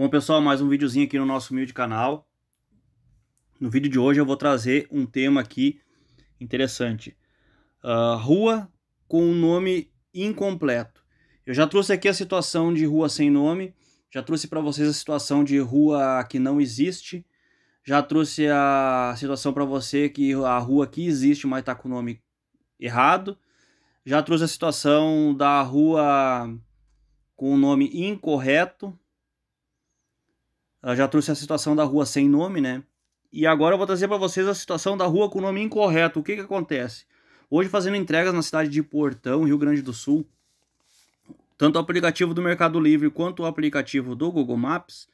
Bom pessoal, mais um videozinho aqui no nosso humilde canal. No vídeo de hoje eu vou trazer um tema aqui interessante. Uh, rua com um nome incompleto. Eu já trouxe aqui a situação de rua sem nome, já trouxe para vocês a situação de rua que não existe, já trouxe a situação para você que a rua que existe, mas está com o nome errado, já trouxe a situação da rua com o nome incorreto, ela já trouxe a situação da rua sem nome, né? E agora eu vou trazer para vocês a situação da rua com o nome incorreto. O que que acontece? Hoje fazendo entregas na cidade de Portão, Rio Grande do Sul, tanto o aplicativo do Mercado Livre quanto o aplicativo do Google Maps,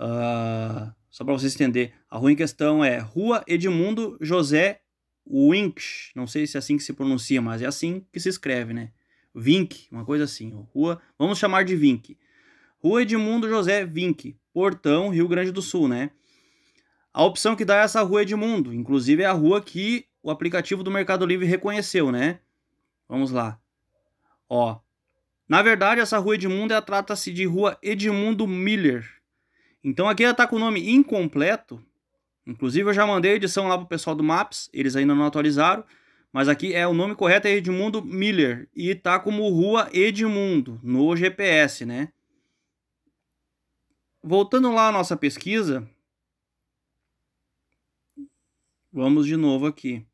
uh, só para vocês entender, a rua em questão é Rua Edmundo José Winch, não sei se é assim que se pronuncia, mas é assim que se escreve, né? Vink, uma coisa assim, rua, vamos chamar de Vink. Rua Edmundo José Vinck, Hortão, Rio Grande do Sul, né? A opção que dá é essa rua Edmundo, inclusive é a rua que o aplicativo do Mercado Livre reconheceu, né? Vamos lá. Ó. Na verdade, essa rua Edmundo trata-se de rua Edmundo Miller. Então aqui ela tá com o nome incompleto. Inclusive eu já mandei a edição lá pro pessoal do Maps, eles ainda não atualizaram. Mas aqui é o nome correto é Edmundo Miller e tá como Rua Edmundo no GPS, né? Voltando lá à nossa pesquisa, vamos de novo aqui.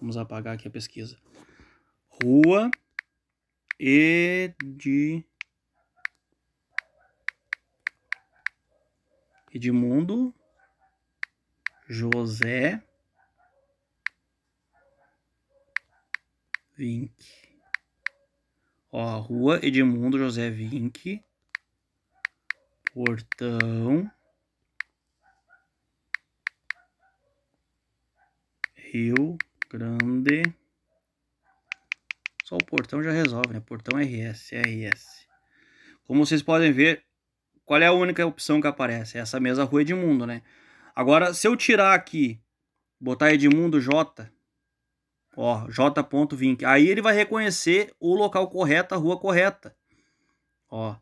Vamos apagar aqui a pesquisa. Rua Edi... Edmundo José Vink. Ó, rua Edmundo José Vinck. Portão. Rio Grande. Só o portão já resolve, né? Portão RS, RS. Como vocês podem ver, qual é a única opção que aparece? É essa mesma rua Edmundo, né? Agora, se eu tirar aqui, botar Edmundo J, Ó, J.Vink. Aí ele vai reconhecer o local correto, a rua correta. Ó.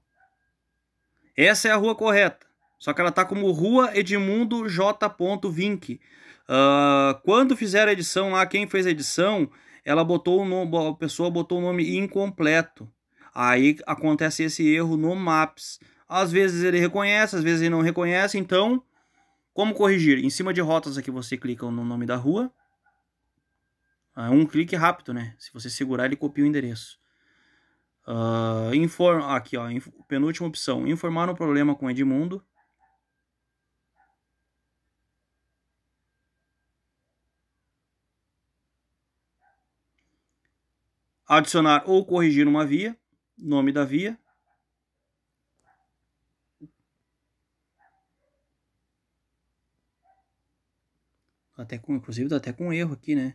Essa é a rua correta. Só que ela tá como Rua Edmundo J. Vink. Uh, ah, quando fizeram a edição lá, quem fez a edição, ela botou o nome, a pessoa botou o nome incompleto. Aí acontece esse erro no Maps. Às vezes ele reconhece, às vezes ele não reconhece. Então, como corrigir? Em cima de rotas aqui você clica no nome da rua. Ah, é um clique rápido, né? Se você segurar, ele copia o endereço. Uh, inform, aqui, ó, inf, penúltima opção. Informar o um problema com Edmundo. Adicionar ou corrigir uma via. Nome da via. Até com, inclusive, dá até com erro aqui, né?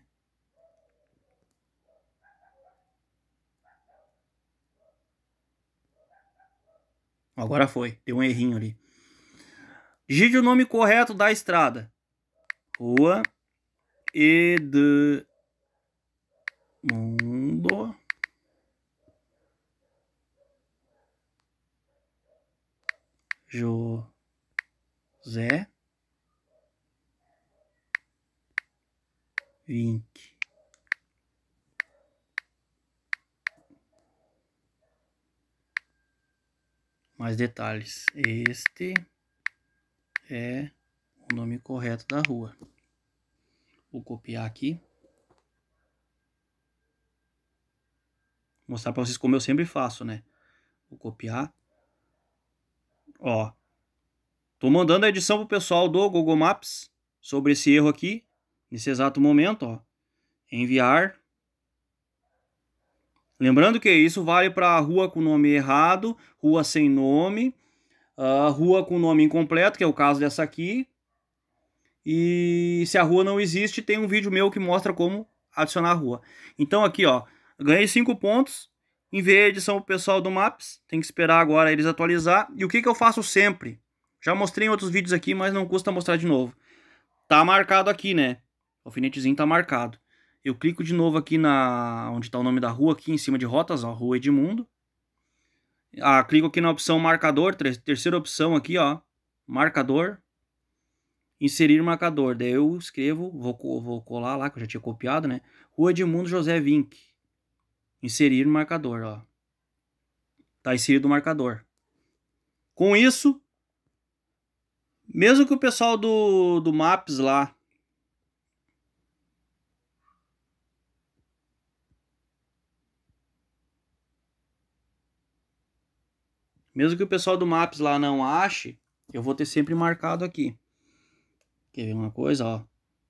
Agora foi, deu um errinho ali. Digite o nome correto da estrada. Rua Edmundo José Vinte mais detalhes. Este é o nome correto da rua. Vou copiar aqui. Mostrar para vocês como eu sempre faço, né? Vou copiar. Ó. Tô mandando a edição pro pessoal do Google Maps sobre esse erro aqui, nesse exato momento, ó. Enviar Lembrando que isso vale para rua com nome errado, rua sem nome, rua com nome incompleto, que é o caso dessa aqui. E se a rua não existe, tem um vídeo meu que mostra como adicionar a rua. Então aqui, ó, ganhei 5 pontos. Enviei a edição o pessoal do Maps. Tem que esperar agora eles atualizar. E o que, que eu faço sempre? Já mostrei em outros vídeos aqui, mas não custa mostrar de novo. Tá marcado aqui, né? O alfinetezinho tá marcado. Eu clico de novo aqui na onde está o nome da rua, aqui em cima de rotas, ó, Rua Edmundo. Ah, clico aqui na opção marcador, terceira opção aqui, ó, marcador. Inserir marcador. Daí eu escrevo, vou, vou colar lá, que eu já tinha copiado, né? Rua Edmundo José Vinck. Inserir marcador, ó. Tá inserido o marcador. Com isso, mesmo que o pessoal do, do Maps lá Mesmo que o pessoal do Maps lá não ache, eu vou ter sempre marcado aqui. Quer ver uma coisa, ó?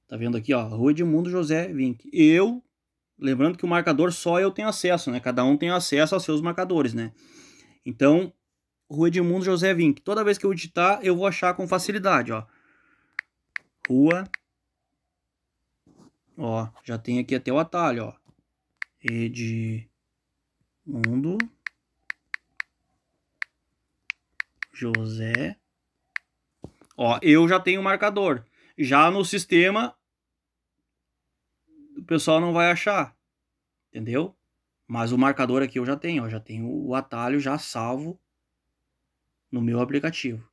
Tá vendo aqui, ó? Rua Edmundo José Vink. Eu, lembrando que o marcador só eu tenho acesso, né? Cada um tem acesso aos seus marcadores, né? Então, Rua Edmundo José Vink. Toda vez que eu digitar, eu vou achar com facilidade, ó. Rua. Ó, já tem aqui até o atalho, ó. Edmundo José. Ó, eu já tenho o marcador. Já no sistema, o pessoal não vai achar. Entendeu? Mas o marcador aqui eu já tenho, ó, já tenho o atalho já salvo no meu aplicativo.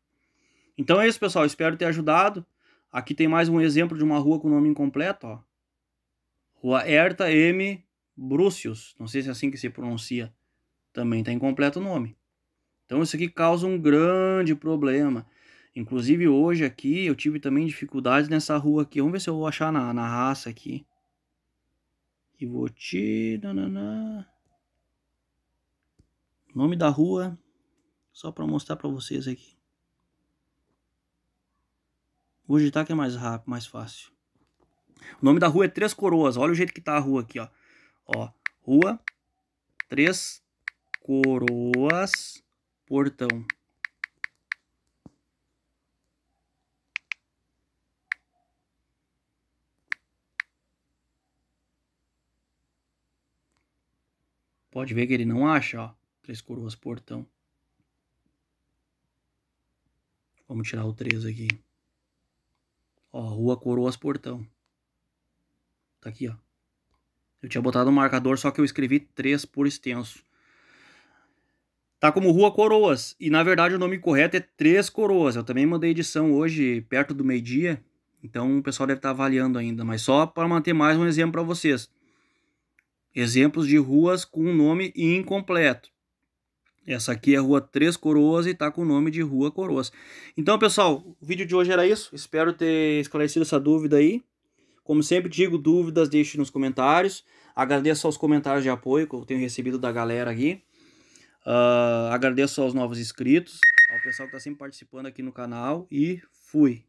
Então é isso, pessoal. Espero ter ajudado. Aqui tem mais um exemplo de uma rua com nome incompleto. Ó. Rua Herta M. Brucius. Não sei se é assim que se pronuncia. Também está incompleto o nome. Então isso aqui causa um grande problema. Inclusive hoje aqui eu tive também dificuldades nessa rua aqui. Vamos ver se eu vou achar na, na raça aqui. e vou te Nome da rua, só para mostrar para vocês aqui. Vou digitar que é mais rápido, mais fácil. O nome da rua é Três Coroas. Olha o jeito que tá a rua aqui, ó. Ó, Rua Três Coroas portão. Pode ver que ele não acha, ó. Três coroas, portão. Vamos tirar o 3 aqui. Ó, Rua Coroas Portão. Tá aqui, ó. Eu tinha botado um marcador, só que eu escrevi 3 por extenso. Tá como Rua Coroas. E na verdade o nome correto é Três Coroas. Eu também mandei edição hoje, perto do meio-dia. Então o pessoal deve estar tá avaliando ainda. Mas só para manter mais um exemplo para vocês. Exemplos de ruas com nome incompleto. Essa aqui é a Rua Três Coroas e tá com o nome de Rua Coroas. Então, pessoal, o vídeo de hoje era isso. Espero ter esclarecido essa dúvida aí. Como sempre digo, dúvidas deixe nos comentários. Agradeço aos comentários de apoio que eu tenho recebido da galera aqui. Uh, agradeço aos novos inscritos, ao pessoal que está sempre participando aqui no canal e fui!